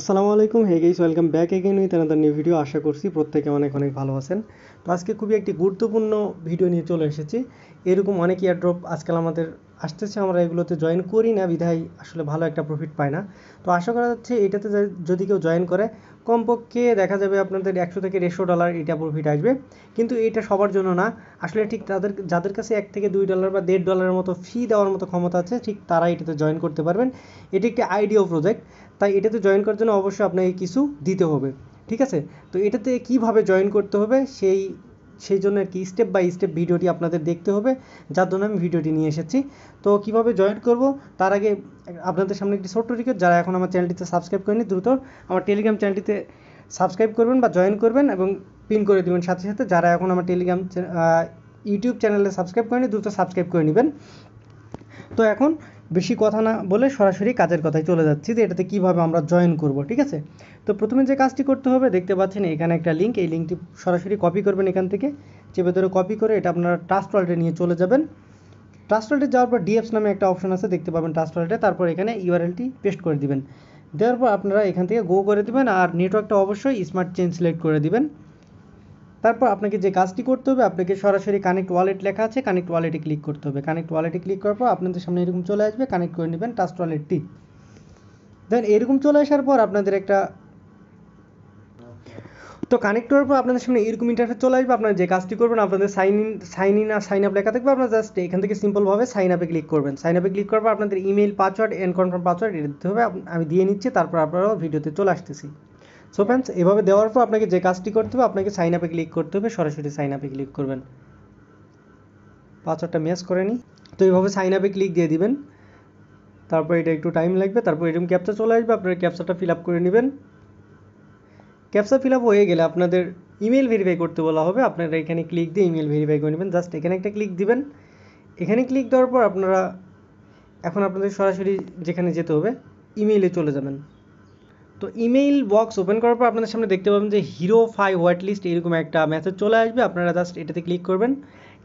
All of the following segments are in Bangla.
আসসালামু আলাইকুম hey guys welcome back again with another new video আশা করছি প্রত্যেকে অনেক অনেক ভালো আছেন তো আজকে খুবই একটি গুরুত্বপূর্ণ ভিডিও নিয়ে চলে এসেছি এরকম অনেক ইয়ারড্রপ আজকাল আমাদের আসতেছে আমরা এগুলোতে জয়েন করি না বিধায় আসলে ভালো একটা প্রফিট পায় না তো আশা করা যাচ্ছে এটাতে যদি কেউ জয়েন করে কমপক্ষে দেখা যাবে আপনাদের একশো থেকে দেড়শো ডলার এটা প্রফিট আসবে কিন্তু এটা সবার জন্য না আসলে ঠিক তাদের যাদের কাছে এক থেকে দুই ডলার বা দেড় ডলারের মতো ফি দেওয়ার মতো ক্ষমতা আছে ঠিক তারা এটাতে জয়েন করতে পারবেন এটি একটি আইডিও প্রজেক্ট তাই এটাতে জয়েন করার জন্য অবশ্যই আপনাকে কিছু দিতে হবে ঠিক আছে তো এটাতে কিভাবে জয়েন করতে হবে সেই সেই জন্য আর কি স্টেপ বাই স্টেপ ভিডিওটি আপনাদের দেখতে হবে যার জন্য আমি ভিডিওটি নিয়ে এসেছি তো কিভাবে জয়েন করব তার আগে আপনাদের সামনে একটি ছোট্ট রিকোয়েস্ট যারা এখন আমার চ্যানেলটিতে সাবস্ক্রাইব করেনি দ্রুত আমার টেলিগ্রাম চ্যানেলটিতে সাবস্ক্রাইব করবেন বা জয়েন করবেন এবং পিন করে দেবেন সাথে সাথে যারা এখন আমার টেলিগ্রাম ইউটিউব চ্যানেলে সাবস্ক্রাইব করেনি দ্রুত সাবস্ক্রাইব করে নেবেন তো এখন বেশি কথা না বলে সরাসরি কাজের কথায় চলে যাচ্ছি যে এটাতে কিভাবে আমরা জয়েন করব ঠিক আছে তো প্রথমে যে কাজটি করতে হবে দেখতে পাচ্ছেন এখানে একটা লিঙ্ক এই লিঙ্কটি সরাসরি কপি করবেন এখান থেকে চেপে ধরে কপি করে এটা আপনারা ট্রাস্ট ওয়ার্ল্ডে নিয়ে চলে যাবেন ট্রাস্ট ওয়ার্ল্ডে যাওয়ার পর ডিএফস নামে একটা অপশন আছে দেখতে পাবেন ট্রাস্ট ওয়ার্ল্ডে তারপর এখানে ইউআরএলটি পেস্ট করে দিবেন দেওয়ার পর আপনারা এখান থেকে গো করে দিবেন আর নেটওয়ার্কটা অবশ্যই স্মার্ট চেঞ্জ সিলেক্ট করে দিবেন তারপর আপনাকে যে কাজটি করতে হবে আপনাকে সরাসরি কানেক্ট ওয়ালেট লেখা আছে কানেক্ট ওয়ালেটে ক্লিক করতে হবে কানেক্ট ওয়ালেটে ক্লিক করার পর আপনাদের সামনে এরকম চলে আসবে কানেক্ট করে নেবেন টাস্ট ওয়ালেটটি দেন এরকম চলে আসার পর আপনাদের একটা তো কানেক্ট করার পর আপনাদের সামনে এরকম ইন্টারফেস চলে আসবে আপনারা যে কাজটি করবেন আপনাদের সাইন ইন সাইন ইন আর সাইন আপ লেখা থাকবে আপনারা জাস্ট এখান থেকে সিম্পলভাবে সাইন আপে ক্লিক করবেন সাইন আপে ক্লিক করার পর আপনাদের email password and confirm password এটা দিতে হবে আমি দিয়ে নিচ্ছি তারপর আপনারা ভিডিওতে চলে আসতেছি সো ফ্রেন্ডস এভাবে দেওয়ার পর আপনাকে যে কাজটি করতে হবে আপনাকে সাইন আপে ক্লিক করতে হবে সরাসরি সাইন আপে ক্লিক করবেন পাসওয়ার্ডটা মেস করে নি তো এইভাবে সাইন আপে ক্লিক দিয়ে দিবেন তারপর এটা একটু টাইম লাগবে তারপর এরকম ক্যাপচা চলে আসবে আপনার ক্যাপচাটা ফিল আপ করে নেবেন ক্যাপচা ফিল আপ হয়ে গেলে আপনাদের ইমেল ভেরিফাই করতে বলা হবে আপনারা এখানে ক্লিক দিয়ে ইমেল ভেরিফাই করে নেবেন জাস্ট এখানে একটা ক্লিক দিবেন এখানে ক্লিক দেওয়ার পর আপনারা এখন আপনাদের সরাসরি যেখানে যেতে হবে ইমেইলে চলে যাবেন তো ইমেইল বক্স ওপেন করার পর আপনাদের সামনে দেখতে পাবেন যে হিরো ফাই হোয়াইট লিস্ট এরকম একটা মেসেজ চলে আসবে আপনারা জাস্ট এটাতে ক্লিক করবেন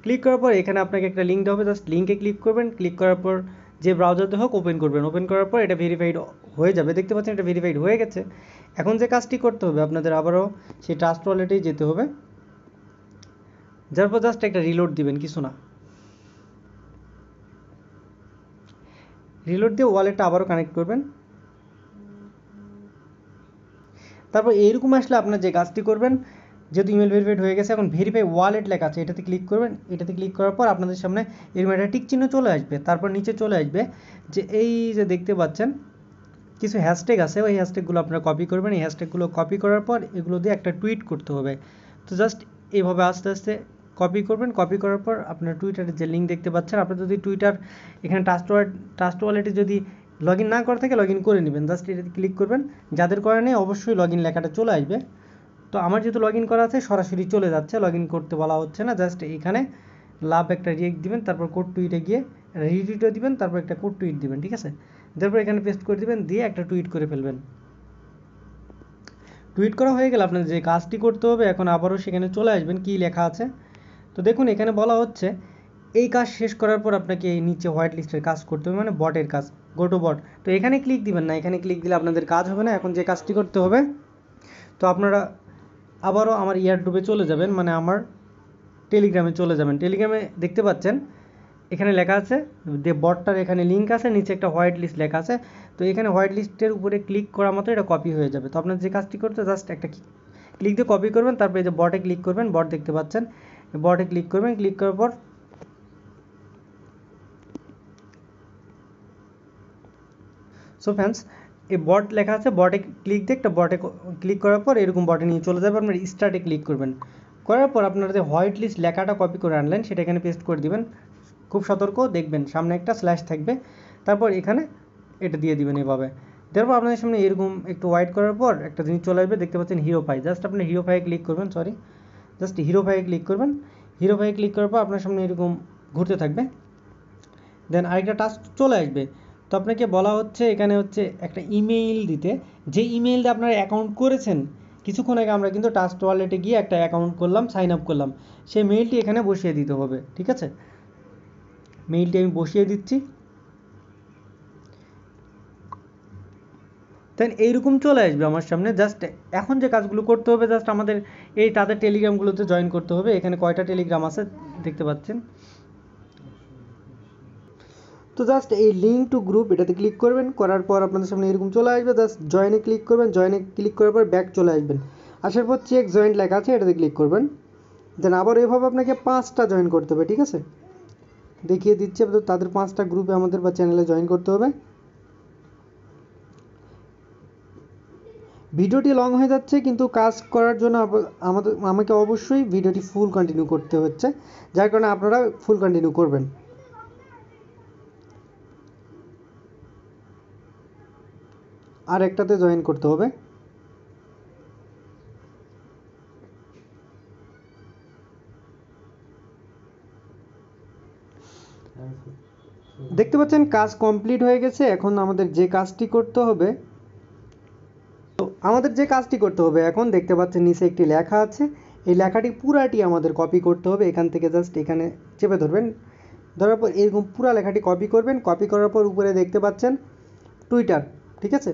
ক্লিক করার পর এখানে আপনাকে একটা লিঙ্ক দেওয়া হবে জাস্ট লিঙ্কে ক্লিক করবেন ক্লিক করার পর যে ব্রাউজারতে হোক ওপেন করবেন ওপেন করার পর এটা ভেরিফাইড হয়ে যাবে দেখতে পাচ্ছেন এটা ভেরিফাইড হয়ে গেছে এখন যে কাজটি করতে হবে আপনাদের আবারও সেই ট্রাস্ট ওয়ালেটেই যেতে হবে যার পর জাস্ট একটা রিলোড দিবেন কিছু না রিলোড দিয়ে ওয়ালেটটা আবারও কানেক্ট করবেন তারপর এরকম আসলে আপনার যে কাজটি করবেন যেহেতু ইমেল ভেরিফাইড হয়ে গেছে এখন ভেরিফাই ওয়ালেট লেখা আছে এটাতে ক্লিক করবেন এটাতে ক্লিক করার পর আপনাদের সামনে এরকম একটা টিক চিহ্ন চলে আসবে তারপর নিচে চলে আসবে যে এই যে দেখতে পাচ্ছেন কিছু হ্যাশট্যাগ আছে ওই হ্যাশট্যাগুলো আপনারা কপি করবেন এই হ্যাশট্যাগুলো কপি করার পর এগুলো দিয়ে একটা টুইট করতে হবে তো জাস্ট এইভাবে আস্তে আস্তে কপি করবেন কপি করার পর আপনার টুইটারের যে লিঙ্ক দেখতে পাচ্ছেন আপনি যদি টুইটার এখানে ট্রাস্ট ওয়ালেট ওয়ালেটে যদি লগ না করা থেকে লগ করে নেবেন জাস্ট এটাতে ক্লিক করবেন যাদের করা নেই অবশ্যই লগ লেখাটা চলে আসবে তো আমার যেহেতু লগ করা আছে সরাসরি চলে যাচ্ছে লগ করতে বলা হচ্ছে না জাস্ট এখানে লাভ একটা রিয়েক্ট দিবেন তারপর কোড টুইটে গিয়ে রিটুইটও দিবেন তারপর একটা কোড টুইট দিবেন ঠিক আছে তারপর এখানে পেস্ট করে দিবেন দিয়ে একটা টুইট করে ফেলবেন টুইট করা হয়ে গেলে আপনার যে কাজটি করতে হবে এখন আবারও সেখানে চলে আসবেন কি লেখা আছে তো দেখুন এখানে বলা হচ্ছে এই কাজ শেষ করার পর আপনাকে এই নিচে হোয়াইট লিস্টের কাজ করতে হবে মানে বটের কাজ গোটো বট তো এখানে ক্লিক দিবেন না এখানে ক্লিক দিলে আপনাদের কাজ হবে না এখন যে কাজটি করতে হবে তো আপনারা আবারও আমার ইয়ার ডুবে চলে যাবেন মানে আমার টেলিগ্রামে চলে যাবেন টেলিগ্রামে দেখতে পাচ্ছেন এখানে লেখা আছে যে বটটার এখানে লিঙ্ক আছে নিচে একটা হোয়াইট লিস্ট লেখা আছে তো এখানে হোয়াইট লিস্টের উপরে ক্লিক করা মাত্র এটা কপি হয়ে যাবে তো আপনার যে কাজটি করতে জাস্ট একটা ক্লিক দিয়ে কপি করবেন তারপরে যে বটে ক্লিক করবেন বট দেখতে পাচ্ছেন বটে ক্লিক করবেন ক্লিক করার পর সো ফ্যান্স এই বট লেখা আছে বটে ক্লিক দিয়ে একটা বটে ক্লিক করার পর এরকম বটে নিয়ে চলে যাবে আপনার স্টার্টে ক্লিক করবেন করার পর আপনারা যে হোয়াইট লিস্ট লেখাটা কপি করে আনলেন সেটা এখানে পেস্ট করে দিবেন খুব সতর্ক দেখবেন সামনে একটা স্ল্যাশ থাকবে তারপর এখানে এটা দিয়ে দিবেন এভাবে তারপর আপনাদের সামনে এরকম একটু হোয়াইট করার পর একটা জিনিস চলে আসবে দেখতে পাচ্ছেন হিরো ফাই জাস্ট আপনি হিরো ফাইয়ে ক্লিক করবেন সরি জাস্ট হিরো ফাইয়ে ক্লিক করবেন হিরো ফাইয়ে ক্লিক করার পর আপনার সামনে এরকম ঘুরতে থাকবে দেন আরেকটা টাস্ক চলে আসবে তো আপনাকে বলা হচ্ছে এখানে হচ্ছে একটা ইমেইল দিতে যে ইমেইল দিয়ে আপনারা অ্যাকাউন্ট করেছেন কিছুক্ষণ আগে আমরা কিন্তু টাস্ট ওয়ালেটে গিয়ে একটা অ্যাকাউন্ট করলাম সাইন আপ করলাম সেই মেইলটি এখানে বসিয়ে দিতে হবে ঠিক আছে মেইলটি আমি বসিয়ে দিচ্ছি দেন এইরকম চলে আসবে আমার সামনে জাস্ট এখন যে কাজগুলো করতে হবে জাস্ট আমাদের এই তাদের টেলিগ্রামগুলোতে জয়েন করতে হবে এখানে কয়টা টেলিগ্রাম আছে দেখতে পাচ্ছেন তো জাস্ট এই লিঙ্ক টু গ্রুপ এটাতে ক্লিক করবেন করার পর আপনাদের সামনে এরকম চলে আসবে জাস্ট জয়েনে ক্লিক করবেন জয়েনে ক্লিক করার পর ব্যাক চলে আসবেন আসার পর চেক জয়েন্ট লেখা আছে এটাতে ক্লিক করবেন দেন আবার এভাবে আপনাকে পাঁচটা জয়েন করতে হবে ঠিক আছে দেখিয়ে দিচ্ছি আপনাদের তাদের পাঁচটা গ্রুপে আমাদের বা চ্যানেলে জয়েন করতে হবে ভিডিওটি লং হয়ে যাচ্ছে কিন্তু কাজ করার জন্য আমাদের আমাকে অবশ্যই ভিডিওটি ফুল কন্টিনিউ করতে হচ্ছে যার কারণে আপনারা ফুল কন্টিনিউ করবেন আর একটাতে জয়েন করতে হবে দেখতে পাচ্ছেন কাজ কমপ্লিট হয়ে গেছে এখন আমাদের যে কাজটি করতে হবে তো আমাদের যে কাজটি করতে হবে এখন দেখতে পাচ্ছেন নিচে একটি লেখা আছে এই লেখাটি পুরাটি আমাদের কপি করতে হবে এখান থেকে জাস্ট এখানে চেপে ধরবেন ধরার পর এরকম পুরা লেখাটি কপি করবেন কপি করার পর উপরে দেখতে পাচ্ছেন টুইটার ঠিক আছে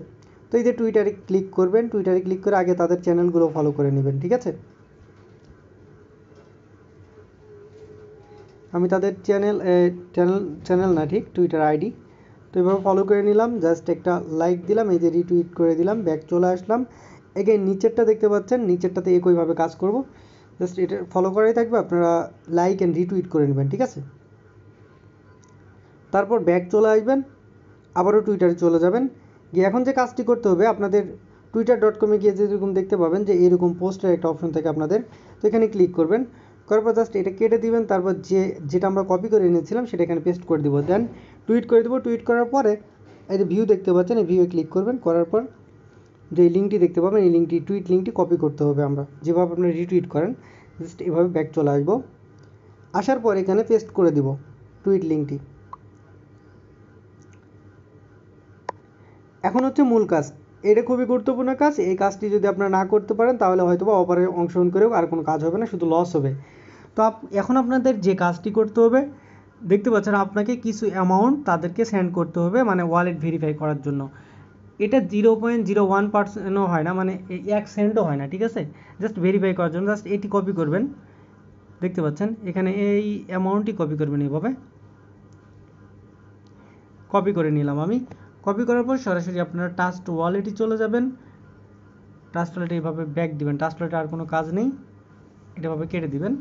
তো এই যে টুইটারে ক্লিক করবেন টুইটারে ক্লিক করে আগে তাদের চ্যানেলগুলো ফলো করে নেবেন ঠিক আছে আমি তাদের চ্যানেল চ্যানেল চ্যানেল না ঠিক টুইটার আইডি তো এভাবে ফলো করে নিলাম জাস্ট একটা লাইক দিলাম এই যে রিটুইট করে দিলাম ব্যাক চলে আসলাম এগে নিচেরটা দেখতে পাচ্ছেন নিচেরটাতে একইভাবে কাজ করব জাস্ট এটা ফলো করাই থাকবে আপনারা লাইক অ্যান্ড রিটুইট করে নেবেন ঠিক আছে তারপর ব্যাক চলে আসবেন আবারও টুইটারে চলে যাবেন গিয়ে এখন যে কাজটি করতে হবে আপনাদের টুইটার ডট কমে গিয়ে যেরকম দেখতে পাবেন যে এরকম পোস্টের একটা অপশন থাকে আপনাদের তো এখানে ক্লিক করবেন করার পর জাস্ট এটা কেটে দিবেন তারপর যে যেটা আমরা কপি করে এনেছিলাম সেটা এখানে পেস্ট করে দিব দেন টুইট করে দেবো টুইট করার পরে এই যে ভিউ দেখতে পাচ্ছেন এই ভিউয়ে ক্লিক করবেন করার পর যে লিঙ্কটি দেখতে পাবেন এই লিঙ্কটি টুইট লিঙ্কটি কপি করতে হবে আমরা যেভাবে আপনারা রিটুইট করেন জাস্ট এভাবে ব্যাক চলে আসবো আসার পর এখানে পেস্ট করে দিব টুইট লিঙ্কটি এখন হচ্ছে মূল কাজ এটা খুবই গুরুত্বপূর্ণ কাজ এই কাজটি যদি আপনারা না করতে পারেন তাহলে হয়তো বা অপারে অংশগ্রহণ করেও আর কোনো কাজ হবে না শুধু লস হবে তো এখন আপনাদের যে কাজটি করতে হবে দেখতে পাচ্ছেন আপনাকে কিছু অ্যামাউন্ট তাদেরকে সেন্ড করতে হবে মানে ওয়ালেট ভেরিফাই করার জন্য এটা জিরো পয়েন্ট জিরো ওয়ান পার্সেন্টও হয় না মানে এক সেন্টও হয় না ঠিক আছে জাস্ট ভেরিফাই করার জন্য জাস্ট এটি কপি করবেন দেখতে পাচ্ছেন এখানে এই অ্যামাউন্টটি কপি করবেন এইভাবে কপি করে নিলাম আমি কপি করার পর সরাসরি আপনারা টাস্ট ওয়ালেটে চলে যাবেন টাস্ট ওয়ালেটে এইভাবে ব্যাক দিবেন টাস্ট ওয়ালেটে আর কোনো কাজ নেই এটাভাবে কেটে দিবেন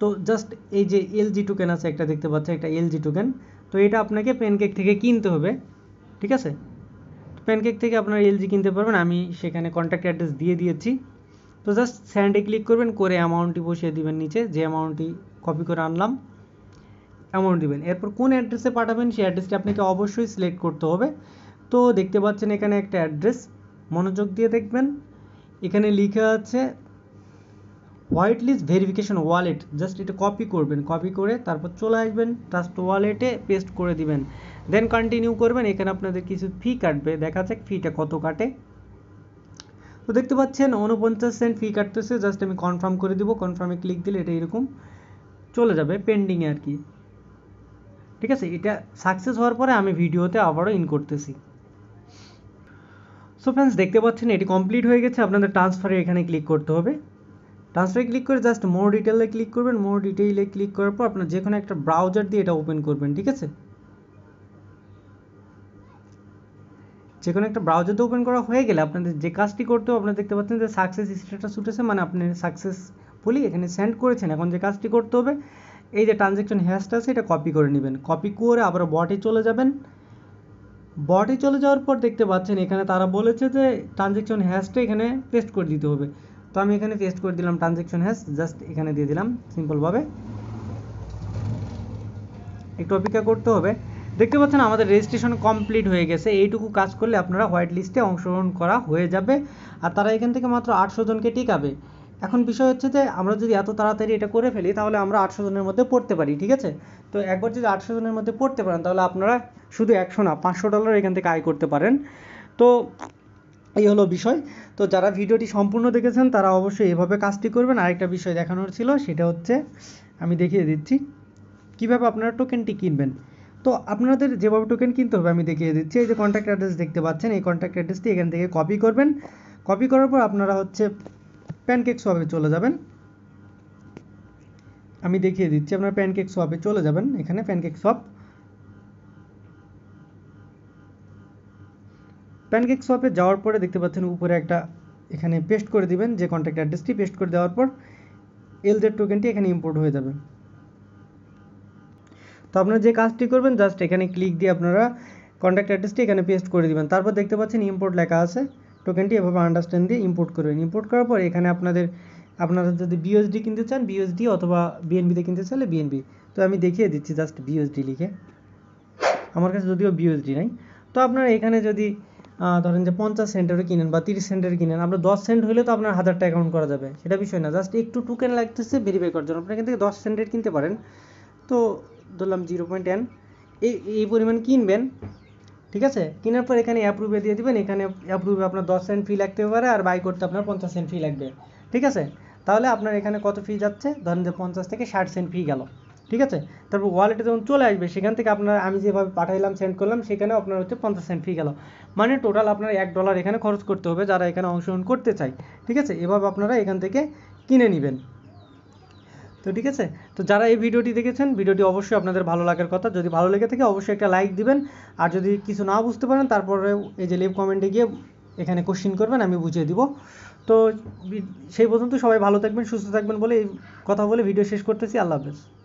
তো জাস্ট এই যে এলজি টোকেন আছে একটা দেখতে পাচ্ছেন একটা এলজি টোকেন তো এটা আপনাকে প্যানকেক থেকে কিনতে হবে ঠিক আছে প্যানকেক থেকে আপনারা এলজি কিনতে পারবেন আমি সেখানে কন্ট্যাক্ট অ্যাড্রেস দিয়ে দিয়েছি তো জাস্ট স্যান্ডে ক্লিক করবেন করে অ্যামাউন্টটি বসিয়ে দিবেন নিচে যে অ্যামাউন্টটি কপি করে আনলাম অ্যামাউন্ট দিবেন এরপর কোন অ্যাড্রেসে পাঠাবেন সেই অ্যাড্রেসটি আপনাকে অবশ্যই সিলেক্ট করতে হবে তো দেখতে পাচ্ছেন এখানে একটা অ্যাড্রেস মনোযোগ দিয়ে দেখবেন এখানে লিখা আছে whitelist verification wallet just এটা কপি করবেন কপি করে তারপর চলে আসবেন ট্রাস্ট ওয়ালেটে পেস্ট করে দিবেন দেন কন্টিনিউ করবেন এখানে আপনাদের কিছু ফি কাটবে দেখা যাক ফিটা কত কাটে তো দেখতে পাচ্ছেন উনপঞ্চাশ সেন্ট ফি কাটতেছে জাস্ট আমি কনফার্ম করে দিব কনফার্মে ক্লিক দিলে এটা এরকম চলে যাবে পেন্ডিংয়ে আর কি ঠিক আছে এটা সাকসেস হওয়ার পরে আমি ভিডিওতে আবারও ইন করতেছি সো ফ্রেন্ডস দেখতে পাচ্ছেন এটি কমপ্লিট হয়ে গেছে আপনাদের ট্রান্সফারে এখানে ক্লিক করতে হবে ট্রান্সফারে ক্লিক করে জাস্ট মোর ডিটেলে ক্লিক করবেন মোর ডিটেইলে ক্লিক করার পর আপনার যে কোনো একটা ব্রাউজার দিয়ে এটা ওপেন করবেন ঠিক আছে যে কোনো একটা ব্রাউজারতে ওপেন করা হয়ে গেলে আপনাদের যে কাজটি করতে হবে আপনারা দেখতে পাচ্ছেন যে সাকসেস স্ট্যাটাস উঠেছে মানে আপনি সাকসেসফুলি এখানে সেন্ড করেছেন এখন যে কাজটি করতে হবে এই যে ট্রানজ্যাকশন হ্যাশটা আছে এটা কপি করে নেবেন কপি করে আবার বটে চলে যাবেন বটে চলে যাওয়ার পর দেখতে পাচ্ছেন এখানে তারা বলেছে যে ট্রানজ্যাকশন হ্যাশটা এখানে পেস্ট করে দিতে হবে তো আমি এখানে পেস্ট করে দিলাম ট্রানজ্যাকশন হ্যাশ জাস্ট এখানে দিয়ে দিলাম সিম্পলভাবে একটু অপেক্ষা করতে হবে দেখতে পাচ্ছেন আমাদের রেজিস্ট্রেশন কমপ্লিট হয়ে গেছে এইটুকু কাজ করলে আপনারা হোয়াইট লিস্টে অংশগ্রহণ করা হয়ে যাবে আর তারা এখান থেকে মাত্র আটশো জনকে টিকাবে এখন বিষয় হচ্ছে যে আমরা যদি এত তাড়াতাড়ি এটা করে ফেলি তাহলে আমরা আটশো জনের মধ্যে পড়তে পারি ঠিক আছে তো একবার যদি আটশো জনের মধ্যে পড়তে পারেন তাহলে আপনারা শুধু একশো না পাঁচশো ডলার এখান থেকে আয় করতে পারেন তো এই হলো বিষয় তো যারা ভিডিওটি সম্পূর্ণ দেখেছেন তারা অবশ্যই এভাবে কাজটি করবেন আরেকটা বিষয় দেখানোর ছিল সেটা হচ্ছে আমি দেখিয়ে দিচ্ছি কীভাবে আপনারা টোকেনটি কিনবেন তো আপনাদের যেভাবে টোকেন কিনতে হবে আমি দেখিয়ে দিচ্ছি এই যে কন্ট্যাক্ট অ্যাড্রেস দেখতে পাচ্ছেন এই কন্ট্যাক্ট অ্যাড্রেসটি এখান থেকে কপি করবেন কপি করার পর আপনারা হচ্ছে প্যানকেক সোয়াপে চলে যাবেন আমি দেখিয়ে দিচ্ছি আপনার প্যানকেক সোয়াপে চলে যাবেন এখানে প্যানকেক সোয়াপ প্যানকেক সপে যাওয়ার পরে দেখতে পাচ্ছেন উপরে একটা এখানে পেস্ট করে দিবেন যে কন্ট্যাক্ট অ্যাড্রেসটি পেস্ট করে দেওয়ার পর এলজেড টোকেনটি এখানে ইম্পোর্ট হয়ে যাবে তো আপনারা যে কাজটি করবেন জাস্ট এখানে ক্লিক দিয়ে আপনারা কন্ট্যাক্ট অ্যাড্রেসটি এখানে পেস্ট করে দিবেন তারপর দেখতে পাচ্ছেন ইম্পোর্ট লেখা আছে টোকেনটি এভাবে আন্ডারস্ট্যান্ড দিয়ে ইম্পোর্ট করবেন ইম্পোর্ট করার পর এখানে আপনাদের আপনারা যদি বিএসডি কিনতে চান বিএসডি অথবা বিএনবিতে কিনতে চাইলে বিএনবি তো আমি দেখিয়ে দিচ্ছি জাস্ট বিএসডি লিখে আমার কাছে যদিও বিএসডি নাই তো আপনারা এখানে যদি ধরেন যে পঞ্চাশ সেন্টারে কিনেন বা তিরিশ সেন্টের কিনেন আপনার দশ সেন্ট হলে তো আপনার হাজারটা অ্যাকাউন্ট করা যাবে সেটা বিষয় না জাস্ট একটু টোকেন লাগতেছে ভেরিফাই করার জন্য আপনার এখান থেকে দশ সেন্টের কিনতে পারেন তো ধরলাম জিরো পয়েন্ট টেন এই এই পরিমাণ কিনবেন ঠিক আছে কেনার পর এখানে অ্যাপ্রুভে দিয়ে দিবেন এখানে অ্যাপ্রুভে আপনার দশ সেন্ট ফি লাগতে পারে আর বাই করতে আপনার পঞ্চাশ সেন্ট ফি লাগবে ঠিক আছে তাহলে আপনার এখানে কত ফি যাচ্ছে ধরেন যে পঞ্চাশ থেকে ষাট সেন্ট ফি গেল ঠিক আছে তারপর ওয়ালেটে যখন চলে আসবে সেখান থেকে আপনার আমি যেভাবে পাঠাইলাম সেন্ড করলাম সেখানে আপনার হচ্ছে পঞ্চাশ সেন্ট ফি গেল মানে টোটাল আপনার এক ডলার এখানে খরচ করতে হবে যারা এখানে অংশগ্রহণ করতে চায় ঠিক আছে এভাবে আপনারা এখান থেকে কিনে নেবেন তো ঠিক আছে তো যারা এই ভিডিওটি দেখেছেন ভিডিওটি অবশ্যই আপনাদের ভালো লাগার কথা যদি ভালো লেগে থাকে অবশ্যই একটা লাইক দিবেন আর যদি কিছু না বুঝতে পারেন তারপরে এই যে লিভ কমেন্টে গিয়ে এখানে কোশ্চিন করবেন আমি বুঝিয়ে দিব তো সেই পর্যন্ত সবাই ভালো থাকবেন সুস্থ থাকবেন বলে এই কথা বলে ভিডিও শেষ করতেছি আল্লাহ হাফেজ